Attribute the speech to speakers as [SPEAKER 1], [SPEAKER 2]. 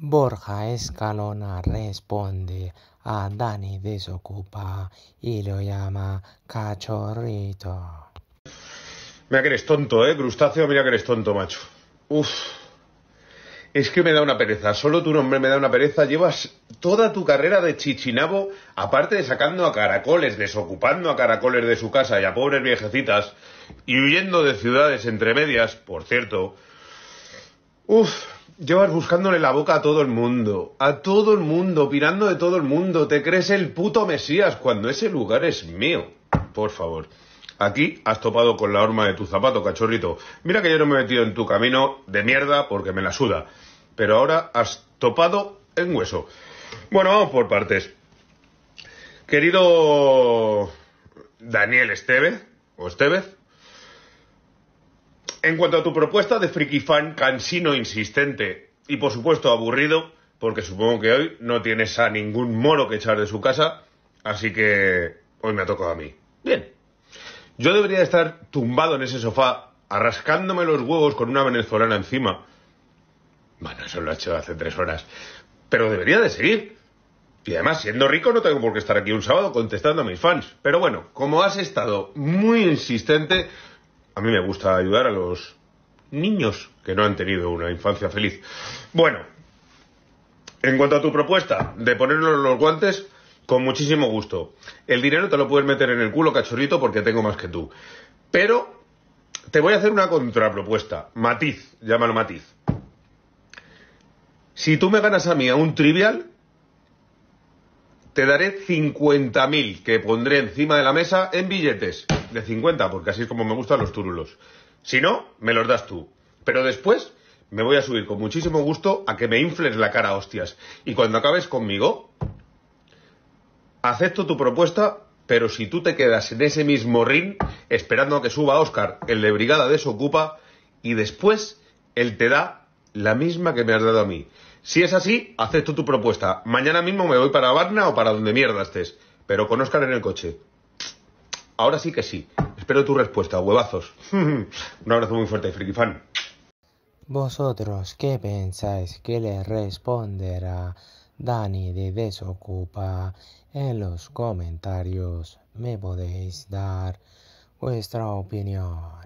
[SPEAKER 1] Borja Escalona responde a Dani Desocupa y lo llama cachorrito.
[SPEAKER 2] Mira que eres tonto, ¿eh? Crustáceo, mira que eres tonto, macho. Uf. Es que me da una pereza, solo tu nombre me da una pereza. Llevas toda tu carrera de chichinabo, aparte de sacando a caracoles, desocupando a caracoles de su casa y a pobres viejecitas, y huyendo de ciudades entre medias, por cierto. Uf, Llevas buscándole la boca a todo el mundo, a todo el mundo, pirando de todo el mundo, te crees el puto Mesías cuando ese lugar es mío. Por favor. Aquí has topado con la horma de tu zapato, cachorrito. Mira que yo no me he metido en tu camino de mierda porque me la suda. Pero ahora has topado en hueso. Bueno, vamos por partes. Querido Daniel Estevez, o Estevez, en cuanto a tu propuesta de friki fan cansino insistente y por supuesto aburrido, porque supongo que hoy no tienes a ningún moro que echar de su casa, así que hoy me ha tocado a mí. Bien. Yo debería estar tumbado en ese sofá, arrascándome los huevos con una venezolana encima. Bueno, eso lo ha hecho hace tres horas. Pero debería de seguir. Y además, siendo rico, no tengo por qué estar aquí un sábado contestando a mis fans. Pero bueno, como has estado muy insistente, a mí me gusta ayudar a los niños que no han tenido una infancia feliz. Bueno, en cuanto a tu propuesta de ponernos los guantes, con muchísimo gusto. El dinero te lo puedes meter en el culo, cachorrito, porque tengo más que tú. Pero te voy a hacer una contrapropuesta. Matiz, llámalo matiz. Si tú me ganas a mí a un trivial, te daré 50.000 que pondré encima de la mesa en billetes. De 50, porque así es como me gustan los turulos. Si no, me los das tú. Pero después me voy a subir con muchísimo gusto a que me infles la cara, hostias. Y cuando acabes conmigo, acepto tu propuesta, pero si tú te quedas en ese mismo ring, esperando a que suba Oscar, el de Brigada Desocupa, y después él te da la misma que me has dado a mí. Si es así, acepto tu propuesta. Mañana mismo me voy para Varna o para donde mierda estés, pero con en el coche. Ahora sí que sí. Espero tu respuesta, huevazos.
[SPEAKER 1] Un
[SPEAKER 2] abrazo muy fuerte, friki fan.
[SPEAKER 1] ¿Vosotros qué pensáis que le responderá Dani de Desocupa? En los comentarios me podéis dar vuestra opinión.